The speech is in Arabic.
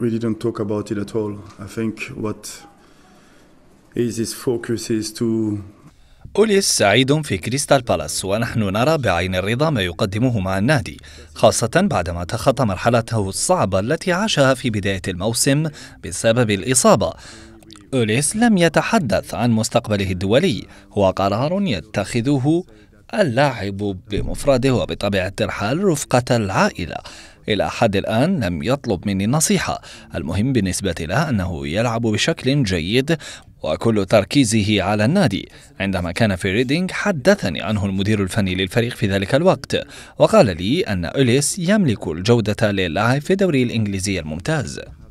we didn't talk about it at all. I think what is his focus is to أوليس سعيد في كريستال بالاس ونحن نرى بعين الرضا ما يقدمه مع النادي خاصة بعدما تخطى مرحلته الصعبة التي عاشها في بداية الموسم بسبب الإصابة أوليس لم يتحدث عن مستقبله الدولي هو قرار يتخذه اللاعب بمفرده وبطبيعة الحال رفقة العائلة إلى حد الآن لم يطلب مني النصيحة المهم بالنسبة له أنه يلعب بشكل جيد وكل تركيزه على النادي عندما كان في ريدينغ حدثني عنه المدير الفني للفريق في ذلك الوقت وقال لي أن أوليس يملك الجودة للعب في الدوري الإنجليزي الممتاز